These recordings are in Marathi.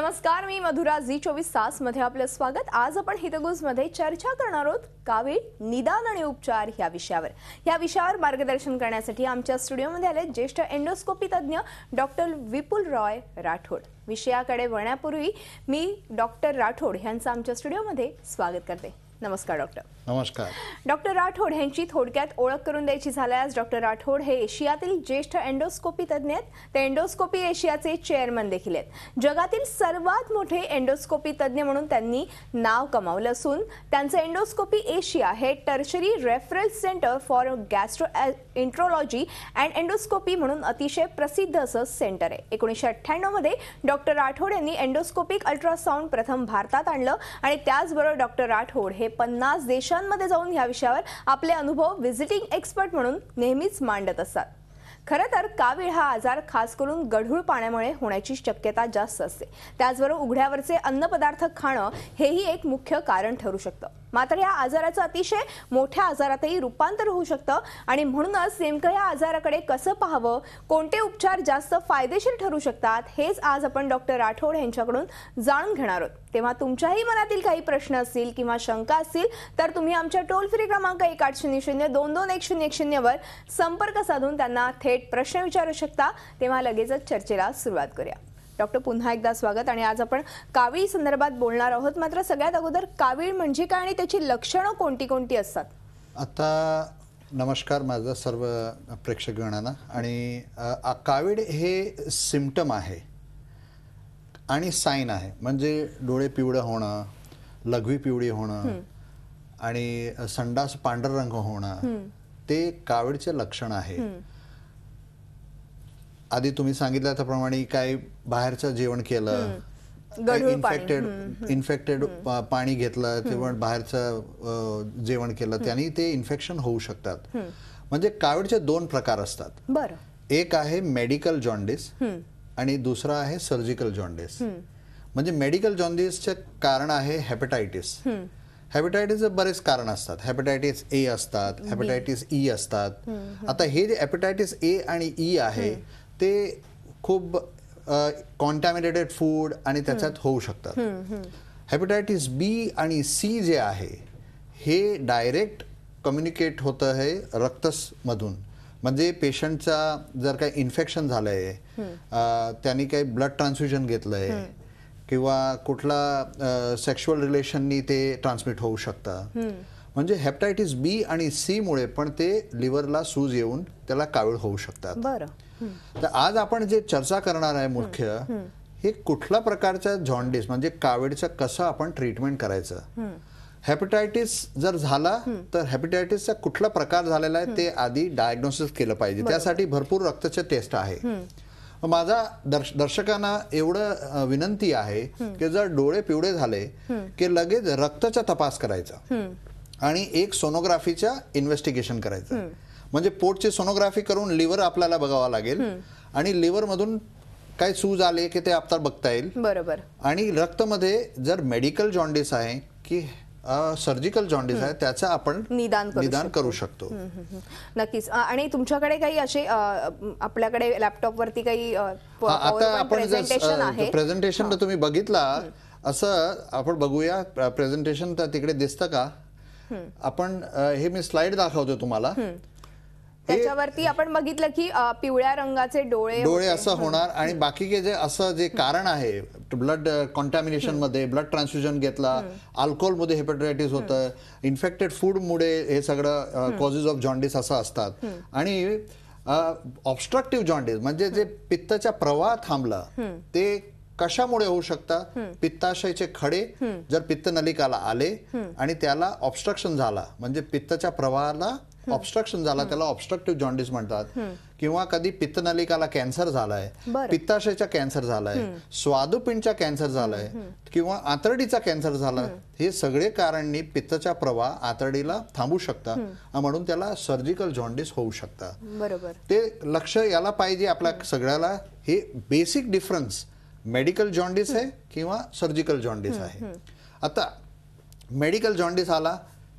नमस्कार मी मधुरा झी चोवीस तास मध्ये आपलं स्वागत आज आपण हितगुज मध्ये चर्चा करणार आहोत कावीळ निदान आणि उपचार या विषयावर या विषयावर मार्गदर्शन करण्यासाठी आमच्या स्टुडिओमध्ये आले ज्येष्ठ एंडोस्कोपी तज्ज्ञ डॉक्टर विपुल रॉय राठोड विषयाकडे वळण्यापूर्वी मी डॉक्टर राठोड यांचं आमच्या स्टुडिओमध्ये स्वागत करते नमस्कार डॉक्टर नमस्कार डॉक्टर राठोड यांची थोडक्यात ओळख करून द्यायची झाल्यास डॉक्टर राठोड हे एशियातील ज्येष्ठ एंडोस्कोपी तज्ज्ञ आहेत ते एंडोस्कोपी एशियाचे चेअरमन देखील आहेत जगातील सर्वात मोठे एंडोस्कोपी तज्ज्ञ म्हणून त्यांनी नाव कमावलं असून त्यांचं एंडोस्कोपी एशिया हे tertiary referral centre for gastroenterology and endoscopy म्हणून अतिशय प्रसिद्ध असं सेंटर आहे एकोणीसशे मध्ये डॉक्टर राठोड यांनी एंडोस्कोपिक अल्ट्रासाऊंड प्रथम भारतात आणलं आणि त्याचबरोबर डॉक्टर राठोड हे पन्नास देशांमध्ये जाऊन या विषयावर आपले अनुभव व्हिजिटिंग एक्सपर्ट म्हणून नेहमीच मांडत असतात खरं तर कावीळ हा आजार खास करून गढूळ पाण्यामुळे होण्याची शक्यता जास्त असते त्याचबरोबर उघड्यावरचे अन्नपदार्थ खाणं हेही एक मुख्य कारण ठरू शकतं मात्र या आजाराचं अतिशय मोठ्या आजारातही रूपांतर होऊ शकतं आणि म्हणूनच नेमकं या आजाराकडे कसं पाहावं कोणते उपचार जास्त फायदेशीर ठरू शकतात हेच आज आपण डॉक्टर राठोड यांच्याकडून जाणून घेणार आहोत तेव्हा तुमच्याही मनातील काही प्रश्न असतील किंवा शंका असतील तर तुम्ही आमच्या टोल फ्री क्रमांक एक आठ शून्य शून्य दोन दोन एक शून्य एक शून्यवर संपर्क साधून त्यांना थेट थेट प्रश्न विचारू शकता तेव्हा लगेचच चर्चेला सुरुवात करूया डॉक्टर पुन्हा एकदा स्वागत आणि आज आपण कावीळ संदर्भात बोलणार आहोत मात्र सगळ्यात अगोदर कावीळ म्हणजे काय आणि त्याची लक्षणं कोणती कोणती असतात आता नमस्कार माझा सर्व प्रेक्षकगणांना आणि कावीळ हे सिम्टम आहे आणि साईन आहे म्हणजे डोळे पिवळं होणं लघवी पिवळी होणं आणि संडास पांढर रंग होणं ते कावीळचे लक्षण आहे आधी तुम्ही सांगितलं त्याप्रमाणे काय बाहेरचं जेवण केलं इन्फेक्टेड इन्फेक्टेड पाणी घेतलं किंवा बाहेरचं जेवण केलं त्याने ते इन्फेक्शन होऊ शकतात म्हणजे कावीडचे दोन प्रकार असतात एक आहे मेडिकल जॉन्डिस आणि दुसरा आहे सर्जिकल जॉन्डिस म्हणजे मेडिकल जॉन्डिसचे कारण आहे हेपेटायटिस हेपेटायटिस बरेच कारण असतात हेपेटायटिस ए असतात हेपेटायटिस ई e असतात आता हे जे हेपेटायटिस ए आणि ई e आहे ते खूप कॉन्टॅमिनेटेड फूड आणि त्याच्यात होऊ शकतात हेपेटायटिस बी आणि सी जे आहे हे डायरेक्ट कम्युनिकेट होतं आहे रक्तसमधून म्हणजे पेशंटचा जर काही इन्फेक्शन झालं आहे त्यांनी काही ब्लड ट्रान्सफ्युजन घेतलं आहे किंवा कुठला सेक्शुअल रिलेशननी ते ट्रान्समिट होऊ शकतं म्हणजे हेपेटायटिस बी आणि सीमुळे पण ते लिव्हरला सूज येऊन त्याला कावीळ होऊ शकतात बरं तर आज आपण जे चर्चा करणार आहे मुख्य हे कुठल्या प्रकारच्या जॉन्डिस म्हणजे कावीडचं कसं आपण ट्रीटमेंट करायचं हेपेटायटिस जर झाला तर हेपेटायटिसचा कुठला प्रकार झालेला आहे ते आधी डायग्नोसिस केलं पाहिजे त्यासाठी भरपूर रक्ताचे टेस्ट आहे माझा दर्श दर्शकांना एवढं विनंती आहे की जर डोळे पिवळे झाले की लगेच रक्ताचा तपास करायचा आणि एक सोनोग्राफीच्या इन्व्हेस्टिगेशन करायचं म्हणजे पोटची सोनोग्राफी करून लिव्हर आपल्याला बघावा लागेल आणि लिव्हर मधून काय सूज आले की ते आपण बघता येईल बरोबर आणि रक्तमध्ये जर मेडिकल जॉन्डिस आहे की सर्जिकल जॉन्डिस आहे त्याचं आपण निदान करू निदान करू शकतो नक्कीच आणि तुमच्याकडे काही असे आपल्याकडे लॅपटॉप वरती काही आता आपण प्रेझेंटेशन तुम्ही बघितला असं आपण बघूया प्रेझेंटेशन तर तिकडे दिसतं का आपण हे मी स्लाइड दाखवतो तुम्हाला त्याच्यावरती आपण बघितलं की पिवळ्या रंगाचे डोळे डोळे असं होणार आणि बाकी जे असं जे कारण आहे ब्लड कॉन्टॅमिनेशन मध्ये ब्लड ट्रान्सफ्युजन घेतला मध्ये हेपेटायटिस होतं इन्फेक्टेड फूड मुळे हे सगळं कॉजेस ऑफ जॉन्डिस असं असतात आणि ऑबस्ट्रक्टिव्ह जॉन्डिस म्हणजे जे पित्ताचा प्रवाह थांबला ते कशामुळे होऊ शकतात पित्ताशयचे खडे जर पित्त नलिकाला आले आणि त्याला ऑबस्ट्रक्शन झाला म्हणजे पित्ताच्या प्रवाहाला ऑबस्ट्रक्शन झाला त्याला ऑबस्ट्रक्टिव्ह जॉन्डिस म्हणतात किंवा कधी पित्तनलिकाला कॅन्सर झालाय पित्ताशयचा कॅन्सर झालाय स्वादुपिंडचा कॅन्सर झालाय किंवा आतरडीचा कॅन्सर झाला हे सगळे कारणनी पित्ताचा प्रवाह आतरडीला थांबू शकतात म्हणून त्याला सर्जिकल जॉन्डिस होऊ शकतात बरोबर ते लक्ष याला पाहिजे आपल्या सगळ्याला हे बेसिक डिफरन्स मेडिकल जॉन्डिस आहे किंवा सर्जिकल जॉन्डिस आहे आता मेडिकल जॉन्डिस आला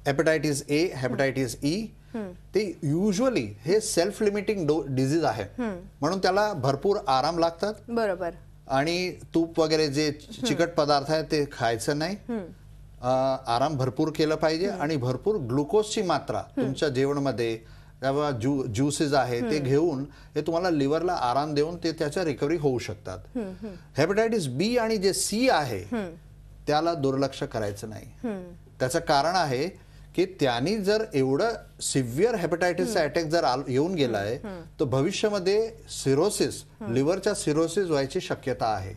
हेपेटायटिस ए हेपेटायटिस ई ते युजली हे सेल्फ लिमिटिंग डिझीज आहे म्हणून त्याला भरपूर आराम लागतात बरोबर आणि तूप वगैरे जे चिकट पदार्थ आहे ते खायचं नाही आराम भरपूर केलं पाहिजे आणि भरपूर ग्लुकोजची मात्रा तुमच्या जेवणमध्ये किंवा ज्यू ज्युसेस आहे ते घेऊन हे तुम्हाला लिव्हरला आराम देऊन ते त्याच्या रिकव्हरी होऊ शकतात हेपेटायटिस बी आणि जे सी आहे त्याला दुर्लक्ष करायचं नाही त्याचं कारण आहे की त्यांनी जर एवढं सिव्हिअर हेपेटायटिसचा अटॅक जर येऊन गेला आहे तर भविष्यामध्ये सिरोसिस लिव्हरच्या सिरोसिस व्हायची शक्यता आहे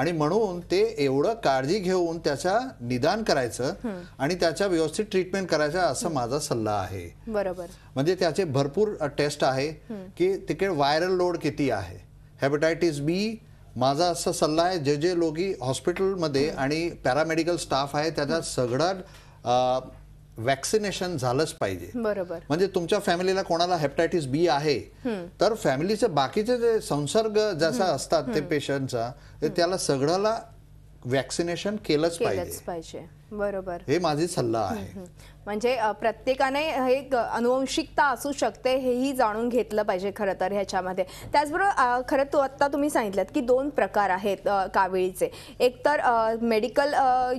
आणि म्हणून ते एवढं काळजी घेऊन त्याचा निदान करायचं आणि त्याच्या व्यवस्थित ट्रीटमेंट करायचा असं माझा सल्ला आहे बरोबर म्हणजे त्याचे भरपूर टेस्ट आहे की तिकडे व्हायरल लोड किती आहे हेपेटायटिस बी माझा असा सल्ला आहे जे जे लोकी हॉस्पिटलमध्ये आणि पॅरामेडिकल स्टाफ आहे त्याचा सगळा वॅक्सिनेशन झालंच पाहिजे बरोबर म्हणजे तुमच्या फॅमिलीला कोणाला हेपटायटिस बी आहे तर फॅमिलीचे बाकीचे जे संसर्ग जसा असतात ते पेशंटचा त्याला सगळ्याला व्हॅक्सिनेशन केलंच पाहिजे बरोबर हे माझे सल्ला आहे म्हणजे प्रत्येकाने हे अनुवंशिकता असू शकते हेही जाणून घेतलं पाहिजे खरं तर ह्याच्यामध्ये त्याचबरोबर खरं तो आत्ता तुम्ही सांगितलं की दोन प्रकार आहेत कावेळीचे एक तर मेडिकल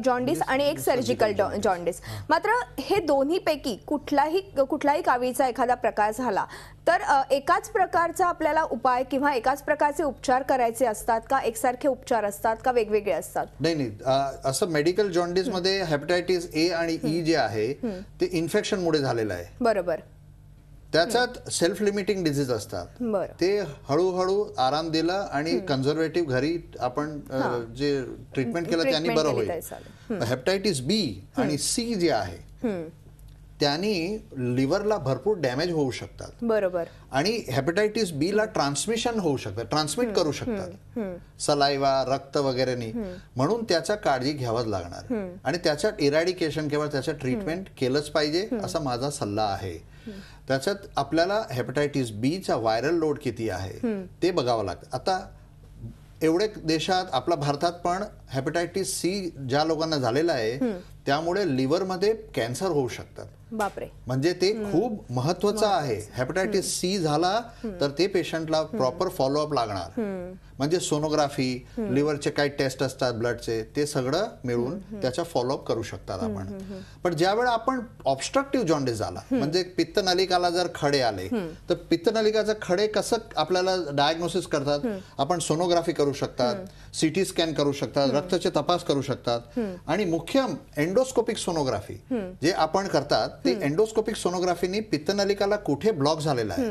जॉन्डिस आणि एक सर्जिकल जॉन्डिस मात्र हे दोन्हीपैकी कुठलाही कुठलाही कावीचा एखादा प्रकार झाला तर एकाच प्रकारचा आपल्याला उपाय किंवा एकाच प्रकारचे उपचार करायचे असतात का एकसारखे उपचार असतात का वेगवेगळे असतात नाही नाही असं मेडिकल जॉन्डिसमध्ये हेपेटायटिस ए आणि ई e जे आहे ते इन्फेक्शन मुळे झालेलं आहे बरोबर त्याच्यात सेल्फ लिमिटिंग डिझीज असतात ते हळूहळू आराम दिला आणि कन्झर्वेटिव्ह घरी आपण जे ट्रीटमेंट केलं त्यांनी बरं होईल हेपटायटिस बी आणि सी जे आहे त्यांनी लिव्हरला भरपूर डॅमेज होऊ शकतात बरोबर आणि हेपेटायटिस बी ला ट्रान्समिशन होऊ शकतात ट्रान्समिट करू शकतात सलायवा रक्त वगैरेनी म्हणून त्याचा काळजी घ्यावाच लागणार आणि त्याच्या इरॅडिकेशन किंवा त्याचं ट्रीटमेंट केलंच पाहिजे असा माझा सल्ला आहे त्याच्यात आपल्याला हेपेटायटिस बीचा व्हायरल लोड किती आहे ते बघावं लागतं आता एवढे देशात आपल्या भारतात पण हेपेटायटिस सी ज्या लोकांना झालेला आहे त्यामुळे लिव्हरमध्ये कॅन्सर होऊ शकतात बापरे म्हणजे ते खूप महत्वाचं आहे हेपेटायटिस सी झाला तर ते पेशंटला प्रॉपर फॉलोअप लागणार म्हणजे सोनोग्राफी लिव्हरचे काही टेस्ट असतात ब्लडचे ते सगळं मिळून त्याचा फॉलोअप करू शकतात आपण पण ज्यावेळेला आपण ऑबस्ट्रक्टिव्ह जॉन्डिस झाला म्हणजे पित्तनलिकाला जर खडे आले तर पित्तनलिकाचे खडे कसं आपल्याला डायग्नोसिस करतात आपण सोनोग्राफी करू शकतात सिटी स्कॅन करू शकतात रक्ताचे तपास करू शकतात आणि मुख्य एंडोस्कोपिक सोनोग्राफी जे आपण करतात ती एन्डोस्कोपिक सोनोग्राफीनी पित्तनलिकाला कुठे ब्लॉक झालेला आहे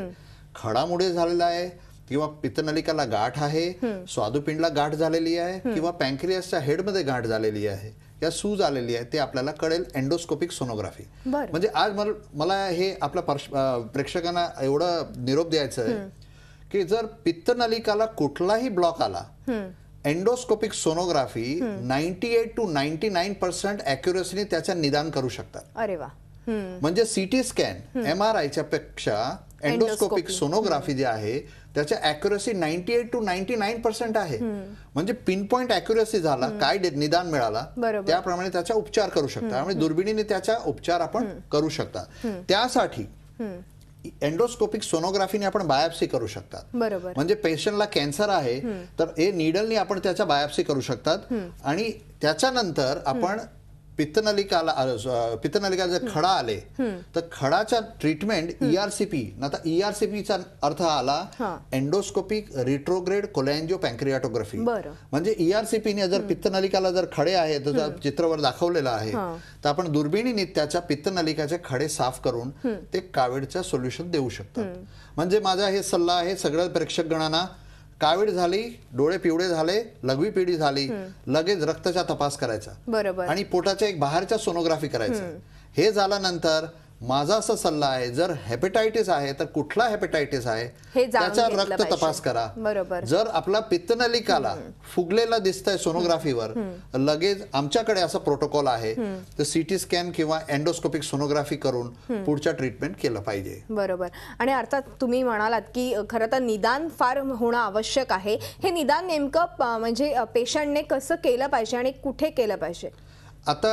खडामुळे झालेला आहे किंवा पित्तनलिकाला गाठ आहे स्वादुपिंडला गाठ झालेली आहे किंवा पँक्रियासच्या हेडमध्ये गाठ झालेली आहे या सूज आलेली आहे ते आपल्याला कळेल एंडोस्कोपिक सोनोग्राफी म्हणजे आज मला हे आपल्या प्रेक्षकांना एवढं निरोप द्यायचं आहे की जर पित्तनलिकाला कुठलाही ब्लॉक आला endoscopic sonography ninety eight to ninety nine percent अॅक्युरेसीने त्याचं निदान करू शकतात अरे वा म्हणजे सीटी स्कॅन एम आर आयच्या पेक्षा एन्डोस्कोपिक सोनोग्राफी जे आहे त्याच्या accuracy ninety eight to ninety nine percent आहे म्हणजे पिन पॉईंट अॅक्युरसी झाला काय निदान मिळाला त्याप्रमाणे त्याचा उपचार करू शकता त्यामुळे दुर्बिणीने त्याचा उपचार आपण करू शकता त्यासाठी एन्डोस्कोपिक सोनोग्राफीने आपण बायोप्सी म्हणजे करू शकतात म्हणजे पेशंटला कॅन्सर आहे तर हे निडलनी आपण त्याच्या बायोप्सी करू शकतात आणि त्याच्यानंतर आपण पित्तनलिकाला पित्तनलिका जर खडा आले तर खडाच्या ट्रीटमेंट ईआरसीपी आता ईआरसीपीचा अर्थ आला एंडोस्कोपिक रिट्रोग्रेड कोलॅन्जिओ पॅन्क्रियाटोग्राफी म्हणजे ईआरसीपीने e जर पित्तनलिकाला जर खडे आहे तर चित्रवर दाखवलेला आहे तर आपण दुर्बिणीने त्याच्या पित्तनलिकाचे खडे साफ करून ते कावेडच्या सोल्युशन देऊ शकतात म्हणजे माझा हे सल्ला आहे सगळ्या प्रेक्षक गणांना कावीळ झाली डोळे पिवळे झाले लघवी पिढी झाली लगेच रक्तचा तपास करायचा बरोबर आणि पोटाच्या एक बाहेरच्या सोनोग्राफी करायचं हे झाल्यानंतर माझा असा सल्ला आहे जर हेपेटायटिस आहे तर कुठला हेपेटायटिस आहे त्याचा रक्त तपास करा बरोबर जर आपला पित्तनलिकाला फुगलेला दिसतय सोनोग्राफीवर लगेच आमच्याकडे असा प्रोटोकॉल आहे तर सीटी स्कॅन किंवा एन्डोस्कोपिक सोनोग्राफी करून पुढच्या ट्रीटमेंट केलं पाहिजे बरोबर आणि अर्थात तुम्ही म्हणालात की खरं तर निदान फार होणं आवश्यक आहे हे निदान नेमकं म्हणजे पेशंटने कसं केलं पाहिजे आणि कुठे केलं पाहिजे आता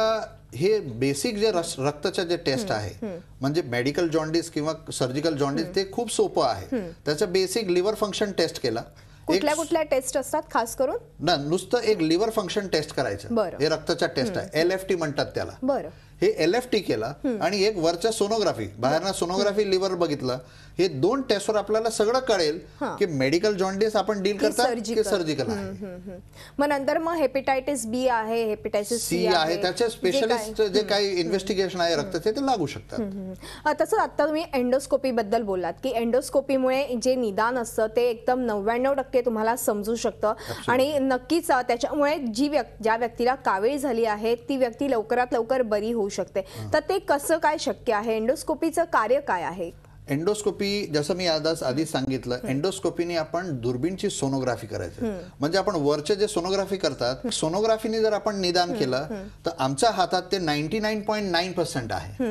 हे बेसिक जे रक्ताच्या जे टेस्ट आहे म्हणजे मेडिकल जॉन्डिस किंवा सर्जिकल जॉन्डिस ते खूप सोपं आहे त्याचं बेसिक लिव्हर फंक्शन टेस्ट केला कुठल्या कुठल्या टेस्ट असतात खास करून ना नुसतं एक लिव्हर फंक्शन टेस्ट करायचं हे रक्ताचा टेस्ट आहे एल एफ टी म्हणतात त्याला हे एल एफ टी केला आणि एक वरच्या सोनोग्राफी बाहेरना सोनोग्राफी लिव्हर बघितलं हे दोन टेस्टवर आपल्याला सगळं कळेल की मेडिकल जॉन्डिस आपण डील करतात सर्जिकल आहे मग नंतर मग हेपेटायटिस बी आहे हेपेटायटिस सी आहे त्याच्या स्पेशलिस्ट जे काही इन्व्हेस्टिगेशन आहे रक्ताचे ते लागू शकतात तसंच आता तुम्ही एंडोस्कोपी बद्दल बोललात की एंडोस्कोपीमुळे जे निदान असतं ते एकदम नव्याण्णव टक्के तुम्हाला समजू शकतं आणि नक्कीच त्याच्यामुळे जी व्यक्ती ज्या व्यक्तीला कावेळी झाली आहे ती व्यक्ती लवकरात लवकर बरी होऊ शकते तर ते कसं काय शक्य आहे एंडोस्कोपीचं कार्य काय आहे एंडोस्कोपी जसं मी आदास आधी सांगितलं एंडोस्कोपीने आपण दुर्बीणची सोनोग्राफी करायची म्हणजे आपण वरचे जे सोनोग्राफी करतात सोनोग्राफीने जर आपण निदान केलं तर आमच्या हातात ते ninety nine point nine percent आहे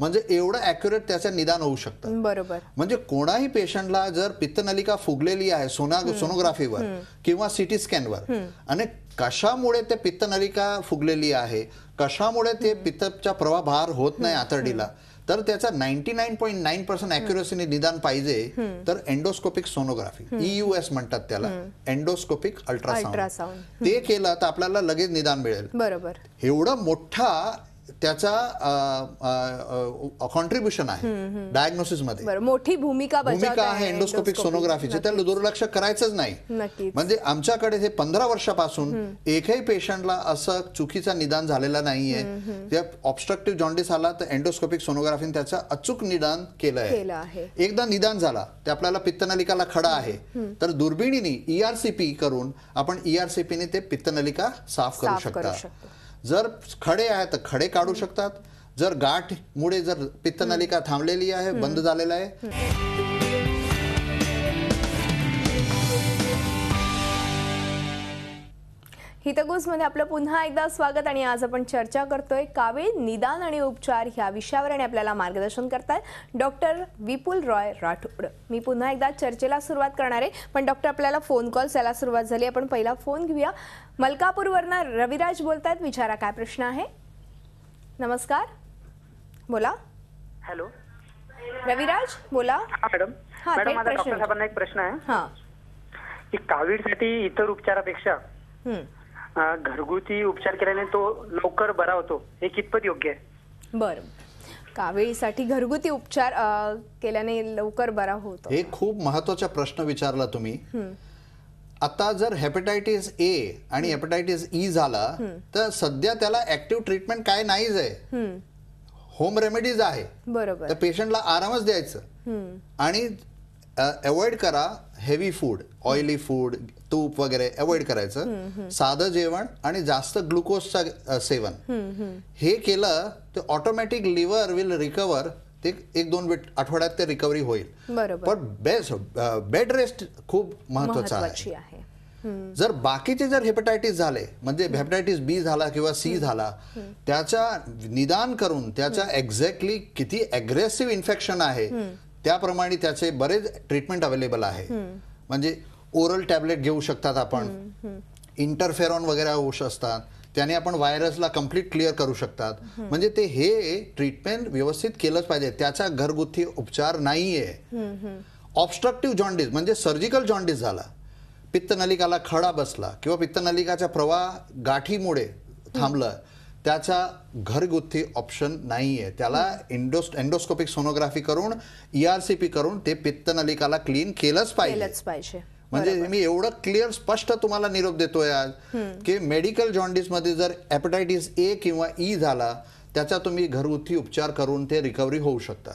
म्हणजे एवढं अॅक्युरेट त्याचं निदान होऊ शकतं बरोबर म्हणजे कोणाही पेशंटला जर पित्तनलिका फुगलेली आहे सोना सोनोग्राफीवर किंवा सिटी स्कॅनवर आणि कशामुळे ते पित्तनलिका फुगलेली आहे कशामुळे ते पित्तचा प्रवाह बाहेर होत नाही आतडीला तर त्याचा ninety nine point nine percent अॅक्युरसीने निदान पाहिजे तर एन्डोस्कोपिक सोनोग्राफी ईयूएस म्हणतात त्याला एन्डोस्कोपिक अल्ट्रासाऊंड ते केलं तर आपल्याला लगेच निदान मिळेल बरोबर एवढा मोठा त्याचा कॉन्ट्रीब्युशन आहे डायग्नोसिस मध्ये मोठी भूमिका भूमिका आहे एंडोस्कोपिक सोनोग्राफीची त्याला दुर्लक्ष करायचंच नाही म्हणजे आमच्याकडे हे पंधरा वर्षापासून एकही पेशंटला असं चुकीचा निदान झालेला नाहीये जे ऑबस्ट्रक्टिव्ह जॉन्डिस आला तर एंडोस्कोपिक सोनोग्राफीने त्याचं अचूक निदान केलं आहे एकदा निदान झाला ते आपल्याला पित्तनलिकाला खडा आहे तर दुर्बिणीने ईआरसीपी e करून आपण ईआरसीपीने e ते पित्तनलिका साफ करू शकतो जर खडे आहेत तर खडे काढू शकतात जर गाठ जर पित्तनलिका थांबलेली आहे बंद झालेला आहे हितगुजमध्ये आपलं पुन्हा एकदा स्वागत आणि आज आपण चर्चा करतोय कावे निदान आणि उपचार ह्या विषयावर आणि आपल्याला मार्गदर्शन करतात डॉक्टर विपुल रॉय राठोड मी पुन्हा एकदा चर्चेला सुरुवात करणार आहे पण डॉक्टर आपल्याला फोन कॉल यायला सुरुवात झाली आपण पहिला फोन घेऊया मलकापूर वरना रविराज बोलतात विचारा काय प्रश्न आहे नमस्कार बोला हॅलो रविराज बोला हा मॅडम डॉक्टर साहेबांना एक प्रश्न आहे हां की साठी इतर उपचारापेक्षा घरगुती उपचार केल्याने तो लवकर बरा होतो हे कितपत योग्य आहे बरं कावेळीसाठी घरगुती उपचार केल्याने लवकर बरा होतो हे खूप महत्वाचा प्रश्न विचारला तुम्ही आता जर हेपेटायटिस ए आणि हेपेटायटिस ई e झाला तर सध्या त्याला ऍक्टिव्ह ट्रीटमेंट काय नाहीच आहे होम रेमेडीज आहे बरोबर पेशंटला आरामच द्यायचं आणि अवॉइड करा हेवी फूड ऑइली फूड तूप वगैरे अवॉइड करायचं साधं जेवण आणि जास्त ग्लुकोजचा सेवन हे केलं तर ऑटोमॅटिक लिव्हर विल रिकवर ते एक दोन आठवड्यात ते रिकव्हरी होईल पण बेस्ट बेड रेस्ट खूप महत्वाचा आहे जर बाकीचे जर हेपेटायटिस झाले म्हणजे हेपेटायटिस बी झाला किंवा सी झाला त्याचा निदान करून त्याचा एक्झॅक्टली किती अग्रेसिव्ह इन्फेक्शन आहे त्याप्रमाणे त्याचे बरेच ट्रीटमेंट अवेलेबल आहे म्हणजे ओरल टॅबलेट घेऊ शकतात आपण इंटरफेरॉन वगैरे होऊ शकतात त्याने आपण व्हायरसला कम्प्लीट क्लिअर करू शकतात म्हणजे ते हे ट्रीटमेंट व्यवस्थित केलंच पाहिजे त्याचा घरगुती उपचार नाहीये ऑबस्ट्रक्टिव्ह जॉन्डिस म्हणजे सर्जिकल जॉन्डिस झाला पित्तनलिकाला खडा बसला किंवा पित्तनलिकाच्या प्रवाह गाठीमुळे थांबलं त्याचा घरगुती ऑप्शन नाही आहे त्याला इंडोस एन्डोस्कोपिक सोनोग्राफी करून ई आर सी पी करून ते पित्तनलिकाला क्लीन केलंच पाहिजे म्हणजे मी एवढं क्लिअर स्पष्ट तुम्हाला निरोप देतोय आज की मेडिकल जॉन्डिस मध्ये जर हेपेटायटिस ए किंवा ई e झाला त्याचा तुम्ही घरगुती उपचार करून ते रिकव्हरी होऊ शकता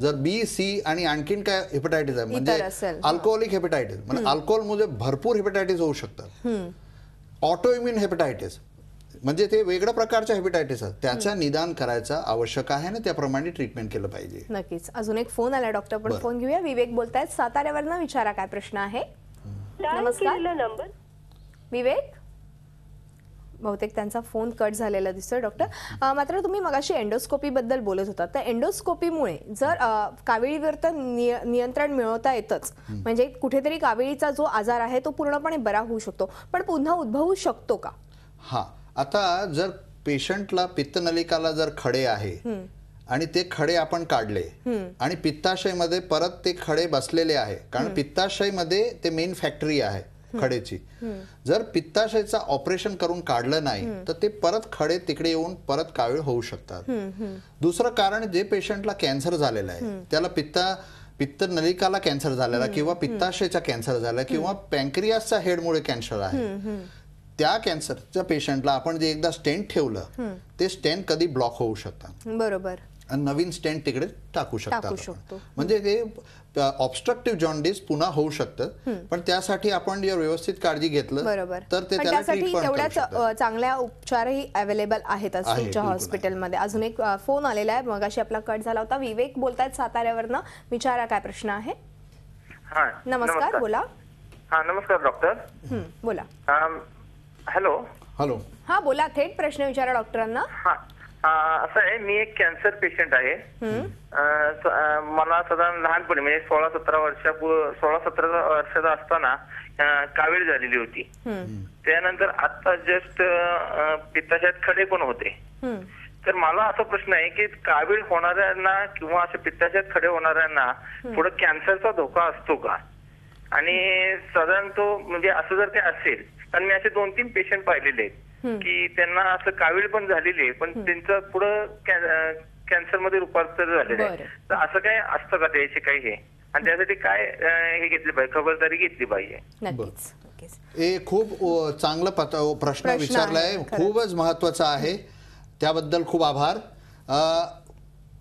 जर बी सी आणि आणखीन काय हेपेटायटिस आहे म्हणजे अल्कोहोलिक हेपेटायटिस म्हणजे अल्कोहोलमध्ये भरपूर हेपेटायटिस होऊ शकतात ऑटो इम्युन हेपेटायटिस म्हणजे ते वेगळ्या प्रकारच्या हेपेटायटिस आहेत त्याचा निदान करायचं आवश्यक आहे ना त्याप्रमाणे ट्रीटमेंट केलं पाहिजे नक्कीच अजून एक फोन आला डॉक्टर पण फोन घेऊया विवेक बोलतायत साताऱ्यावर विचारा काय प्रश्न आहे नमस्कार नंबर विवेक बहुतेक त्यांचा फोन कट झालेला दिसतोय डॉक्टर मात्र तुम्ही मगाशी बद्दल बोलत होता तर एंडोस्कोपीमुळे जर कावेळीवर तर नियंत्रण मिळवता येतच म्हणजे कुठेतरी कावेळीचा जो आजार आहे तो पूर्णपणे बरा होऊ शकतो पण पुन्हा उद्भवू शकतो का हा आता जर पेशंटला पित्तनलिकाला जर खडे आहे आणि ते खडे आपण काढले आणि पित्ताशयमध्ये परत ते खडे बसलेले आहे कारण पित्ताशयमध्ये ते मेन फॅक्टरी आहे खडेची जर पित्ताशयचं ऑपरेशन करून काढलं नाही तर ते परत खडे तिकडे येऊन परत कावीळ होऊ शकतात दुसरं कारण जे पेशंटला कॅन्सर झालेला आहे त्याला पित्ता पित्त नलिकाला कॅन्सर झालेला किंवा पित्ताशयचा कॅन्सर झाला किंवा पॅन्क्रियासचा हेडमुळे कॅन्सर आहे त्या कॅन्सरच्या पेशंटला आपण जे एकदा स्टेंट ठेवलं ते स्टेंट कधी ब्लॉक होऊ शकतात बरोबर आणि नवीन स्टेंट तिकडे टाकू शकतो म्हणजे हे ऑबस्ट्रक्टिव्ह जॉन्डिस पुन्हा होऊ शकतं पण त्यासाठी आपण जर व्यवस्थित काळजी घेतलं तर ते त्यासाठी तेवढ्याच चांगल्या उपचारही अवेलेबल आहेत तुमच्या हॉस्पिटलमध्ये अजून एक फोन आलेला आहे मगाशी आपला कट झाला होता विवेक बोलतायत साताऱ्यावरनं विचारा काय प्रश्न आहे नमस्कार बोला हा नमस्कार डॉक्टर बोला हॅलो हॅलो हा बोला थेट प्रश्न विचारा डॉक्टरांना असं आहे मी एक कॅन्सर पेशंट आहे मला साधारण लहानपणी म्हणजे सोळा सतरा वर्षा सोळा सतरा वर्षाचा असताना कावीळ झालेली होती त्यानंतर आता जस्ट पित्ताशात खडे पण होते तर मला असा प्रश्न आहे की कावीळ होणाऱ्यांना किंवा असे पित्ताशयात खडे होणाऱ्यांना पुढे कॅन्सरचा धोका असतो का आणि साधारण तो म्हणजे असं जर ते असेल तर मी असे दोन तीन पेशंट पाहिलेले आहेत की त्यांना असं कावीळ पण झालेली आहे पण त्यांचं पुढं कॅन्सरमध्ये रूपांतर झालेलं आहे तर असं काय असतं का त्याचे काही हे आणि त्यासाठी काय हे घेतली पाहिजे खबरदारी घेतली पाहिजे हे खूप चांगला प्रश्न विचारलाय खूपच महत्वाचा आहे त्याबद्दल खूप आभार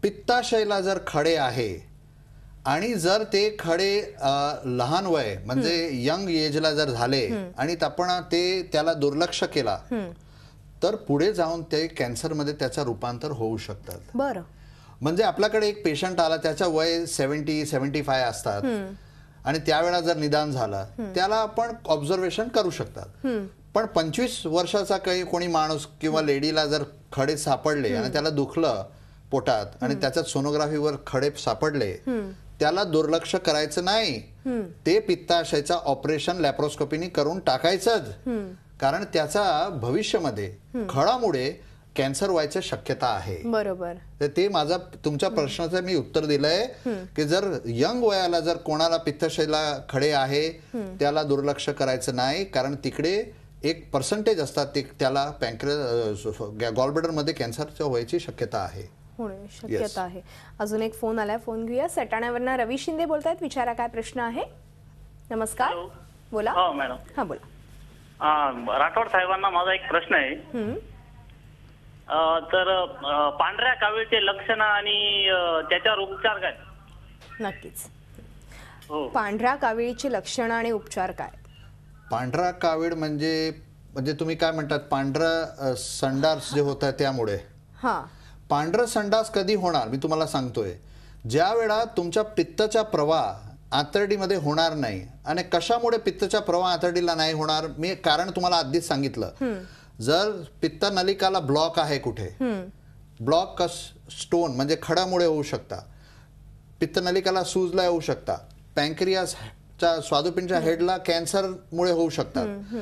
पित्ताशयला जर खडे आहे आणि जर ते खडे लहान वय म्हणजे यंग एजला जर झाले आणि आपण ते त्याला दुर्लक्ष केला तर पुढे जाऊन ते कॅन्सरमध्ये त्याचं रूपांतर होऊ शकतात बरं म्हणजे आपल्याकडे एक पेशंट आला त्याचा वय सेव्हन्टी सेव्हन्टी फाय असतात आणि त्यावेळा जर निदान झालं त्याला आपण ऑब्झर्वेशन करू शकतात पण पंचवीस वर्षाचा काही कोणी माणूस किंवा लेडीला जर खडे सापडले आणि त्याला दुखलं पोटात आणि त्याच्यात सोनोग्राफीवर खडे सापडले त्याला दुर्लक्ष करायचं नाही ते पित्ताशयचा ऑपरेशन लॅप्रोस्कोपीने करून टाकायचंच कारण त्याचा भविष्यामध्ये खळामुळे कॅन्सर व्हायची शक्यता आहे बरोबर तर ते माझा तुमच्या प्रश्नाचं मी उत्तर दिलंय की जर यंग वयाला जर कोणाला पित्तशैला खडे आहे त्याला दुर्लक्ष करायचं नाही कारण तिकडे एक पर्सेंटेज असतात त्याला पॅन्क्रे मध्ये कॅन्सरच्या व्हायची शक्यता आहे होणे शक्यता आहे अजून एक फोन आला फोन घेऊया सटाण्यावरनं रवी शिंदे बोलतायत विचारा काय प्रश्न आहे नमस्कार बोला हो मॅडम हा बोला राठोड साहेबांना माझा एक प्रश्न आहे तर पांढऱ्या कावीळचे लक्षण आणि त्याच्यावर उपचार काय नक्कीच हो. पांढऱ्या कावीळीची लक्षणं आणि उपचार काय पांढरा कावीड म्हणजे म्हणजे तुम्ही काय म्हणतात पांढरा संडार्स संडास जे होता त्यामुळे हा पांढरा संडास कधी होणार मी तुम्हाला सांगतोय ज्या वेळा तुमच्या पित्ताचा प्रवाह आतरडीमध्ये होणार नाही आणि कशामुळे पित्ताचा प्रवाह आतरडीला नाही होणार मी कारण तुम्हाला आधीच सांगितलं जर पित्त नलिकाला ब्लॉक आहे कुठे ब्लॉक कस स्टोन म्हणजे खडामुळे होऊ शकता पित्तनलिकाला सूजला होऊ शकता पँक्रियासच्या स्वादुपिंडच्या हेडला कॅन्सरमुळे होऊ शकतात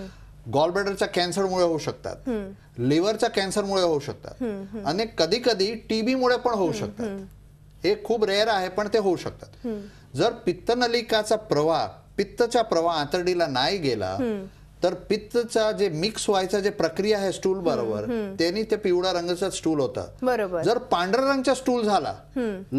गॉलब्लॅडरच्या कॅन्सरमुळे होऊ शकतात लिव्हरच्या कॅन्सरमुळे होऊ शकतात आणि कधी कधी टीबीमुळे पण होऊ शकतात हे खूप रेअर आहे पण ते होऊ शकतात जर पित्तनलिकाचा प्रवाह पित्तच्या प्रवाह आतडीला नाही गेला तर पित्तचा जे मिक्स व्हायचा जे प्रक्रिया आहे स्टूल बरोबर त्यांनी ते पिवळा रंगाचा स्टूल होता बरोबर जर पांढरा रंगचा स्टूल झाला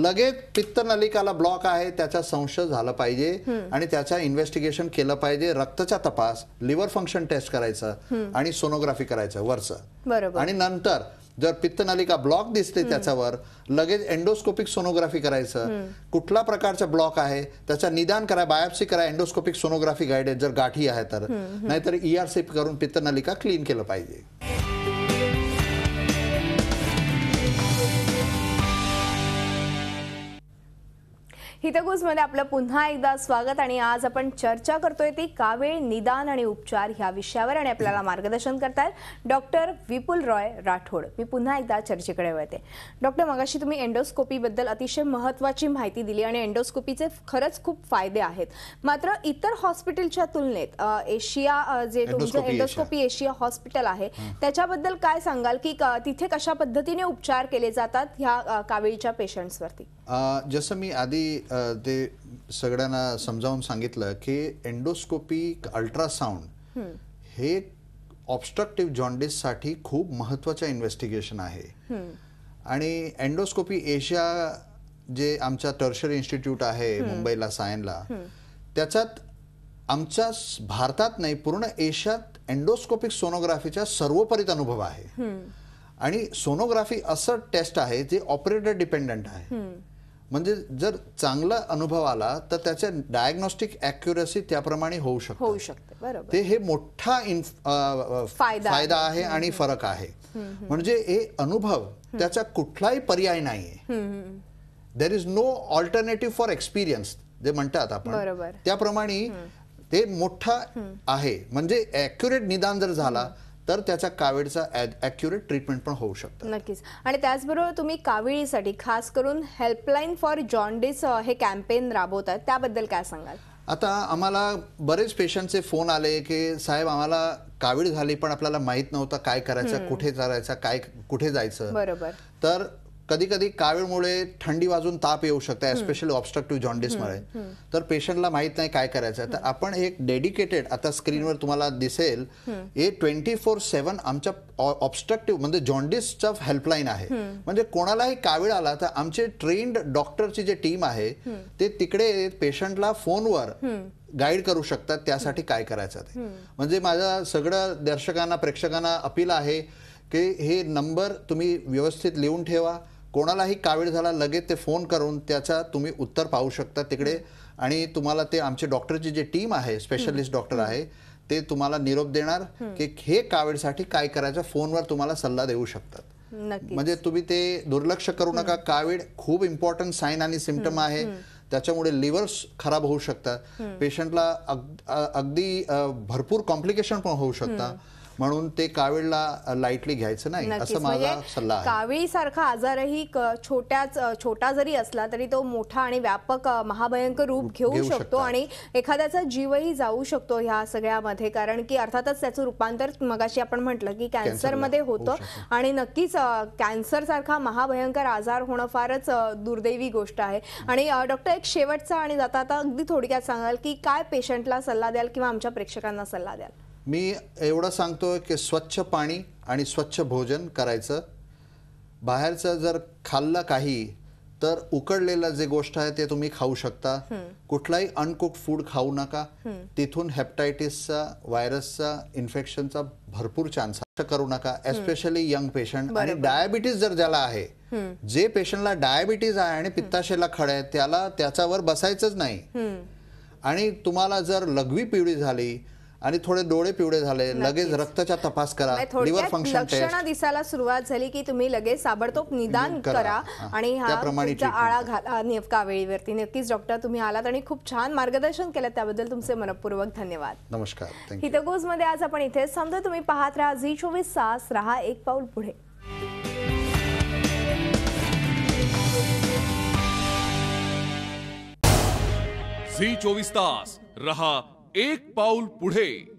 लगेच पित्त नलिकाला ब्लॉक आहे त्याचा संशय झाला पाहिजे आणि त्याचा इन्व्हेस्टिगेशन केलं पाहिजे रक्ताचा तपास लिव्हर फंक्शन टेस्ट करायचं आणि सोनोग्राफी करायचं वरचं आणि नंतर जर पित्तनलिका ब्लॉक दिसते त्याच्यावर लगेच एंडोस्कोपिक सोनोग्राफी करायचं कुठला प्रकारचा ब्लॉक आहे त्याचा निदान करा बायोप्सी करा एंडोस्कोपिक सोनोग्राफी गायडेड जर गाठी आहे तर नाहीतर पी e करून पित्तनलिका क्लीन केलं पाहिजे हितगुज मध्ये आपलं पुन्हा एकदा स्वागत आणि आज आपण चर्चा करतोय ती कावीळ निदान आणि उपचार ह्या विषयावर आणि आपल्याला मार्गदर्शन करतायत डॉक्टर विपुल रॉय राठोड मी पुन्हा एकदा चर्चेकडे वळते डॉक्टर मगाशी तुम्ही बद्दल अतिशय महत्त्वाची माहिती दिली आणि एंडोस्कोपीचे खरंच खूप फायदे आहेत मात्र इतर हॉस्पिटलच्या तुलनेत एशिया जे तुमचं एंडोस्कोपी एशिया हॉस्पिटल आहे त्याच्याबद्दल काय सांगाल की तिथे कशा पद्धतीने उपचार केले जातात ह्या कावीळच्या पेशंट्सवरती जसं मी आधी ते सगळ्यांना समजावून सांगितलं की एंडोस्कोपिक अल्ट्रासाऊंड हे ऑब्स्ट्रक्टिव्ह साठी खूप महत्वाचं इन्व्हेस्टिगेशन आहे आणि एंडोस्कोपी एशिया जे आमच्या टर्शरी इन्स्टिट्यूट आहे मुंबईला सायनला त्याच्यात आमच्या भारतात नाही पूर्ण एशियात एंडोस्कोपिक सोनोग्राफीचा सर्वोपरीत अनुभव आहे आणि सोनोग्राफी असं टेस्ट आहे जे ऑपरेटर डिपेंडंट आहे म्हणजे जर चांगला अनुभव आला तर त्याच्या डायग्नॉस्टिक अॅक्युरसी त्याप्रमाणे होऊ शकते होऊ शकते बरोबर ते हे मोठा फायदा आहे आणि फरक आहे म्हणजे हे अनुभव त्याचा कुठलाही पर्याय नाहीये there is no alternative for experience जे म्हणतात आपण त्याप्रमाणे ते मोठा आहे म्हणजे ऍक्युरेट निदान जर झाला तर त्याचा कावीळचा ऍक्युरेट ट्रीटमेंट पण होऊ शकतो नक्कीच आणि त्याचबरोबर तुम्ही कावीळीसाठी खास करून हेल्पलाईन फॉर जॉन्डिस हे कॅम्पेन राबवतात त्याबद्दल काय सांगाल आता आम्हाला बरेच पेशंटचे फोन आले की साहेब आम्हाला कावीळ झाली पण आपल्याला माहीत नव्हतं काय करायचं कुठे जायचं काय कुठे जायचं बरोबर तर कधी कधी कावीळमुळे थंडी वाजून ताप येऊ शकते एस्पेशली ऑब्स्ट्रक्टिव्ह मध्ये तर पेशंटला माहीत नाही काय करायचं तर आपण एक डेडिकेटेड आता स्क्रीनवर तुम्हाला दिसेल हे ट्वेंटी फोर सेव्हन आमच्या ऑब्स्ट्रक्टिव्ह म्हणजे जॉन्डिसचा हेल्पलाईन आहे म्हणजे कोणालाही कावीळ आला तर आमचे ट्रेन्ड डॉक्टरची जे टीम आहे ते तिकडे पेशंटला फोनवर गाईड करू शकतात त्यासाठी काय करायचं ते म्हणजे माझ्या सगळ्या दर्शकांना प्रेक्षकांना अपील आहे की हे नंबर तुम्ही व्यवस्थित लिहून ठेवा कोणालाही कावीळ झाला लगेच ते फोन करून त्याचा तुम्ही उत्तर पाहू शकता तिकडे आणि तुम्हाला ते आमचे डॉक्टरची जे टीम आहे स्पेशलिस्ट डॉक्टर आहे ते तुम्हाला निरोप देणार की हे कावीळसाठी काय करायचं फोनवर तुम्हाला सल्ला देऊ शकतात म्हणजे तुम्ही ते दुर्लक्ष करू नका कावीड खूप इम्पॉर्टंट साईन आणि सिमटम आहे त्याच्यामुळे लिव्हर्स खराब होऊ शकतात पेशंटला अगदी भरपूर कॉम्प्लिकेशन पण होऊ शकतात म्हणून ते कावीळला लाईटली घ्यायचं नाही असं माझा म्हणजे सल्ला आहे सारखा आजारही छोट्याच छोटा जरी असला तरी तो मोठा आणि व्यापक महाभयंकर रूप घेऊ शकतो आणि एखाद्याचा जीवही जाऊ शकतो ह्या सगळ्यामध्ये कारण की अर्थातच त्याचं रूपांतर मगाशी आपण म्हटलं की कॅन्सरमध्ये होतं आणि नक्कीच कॅन्सर सारखा महाभयंकर आजार होणं फारच दुर्दैवी गोष्ट आहे आणि डॉक्टर एक शेवटचा आणि जाता आता अगदी थोडक्यात सांगाल की काय पेशंटला सल्ला द्याल किंवा आमच्या प्रेक्षकांना सल्ला द्याल मी एवढं सांगतो की स्वच्छ पाणी आणि स्वच्छ भोजन करायचं बाहेरचं जर खाल्लं काही तर उकडलेलं जे गोष्ट आहे ते तुम्ही खाऊ शकता कुठलाही अनकुक फूड खाऊ नका तिथून हेपटायटिसचा व्हायरसचा इन्फेक्शनचा भरपूर चान्स करू नका एस्पेशली यंग पेशंट आणि डायबिटीज जर ज्याला आहे जे पेशंटला डायबिटीज आहे आणि पित्ताशेला खड आहे त्याला त्याच्यावर बसायचंच नाही आणि तुम्हाला जर लघवी पिवळी झाली आणि थोडे डोळे पिवळे झाले लगेच रक्ताचा तपास करा लिव्हर फंक्शन लक्षणं दिसायला सुरुवात झाली की तुम्ही लगेच साबडतोब निदान करा आणि हा आळा घाला नेमका वेळीवरती नक्कीच डॉक्टर तुम्ही आलात आणि खूप छान मार्गदर्शन केलं त्याबद्दल तुमचे मनपूर्वक धन्यवाद नमस्कार हितगोज मध्ये आज आपण इथेच समजा तुम्ही पाहत राहा झी चोवीस तास राहा एक पाऊल पुढे झी चोवीस तास रहा एक पाऊल पुढे